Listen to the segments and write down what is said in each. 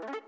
Thank you.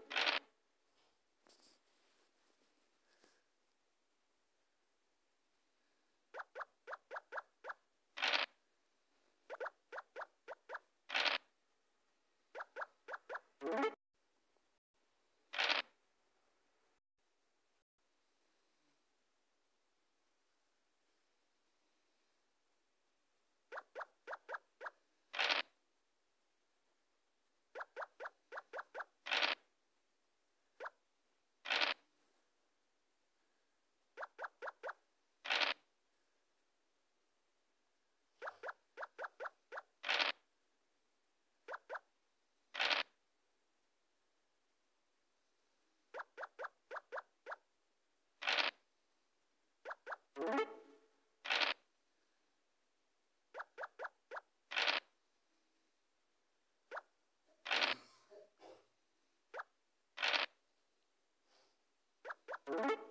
you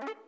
thank you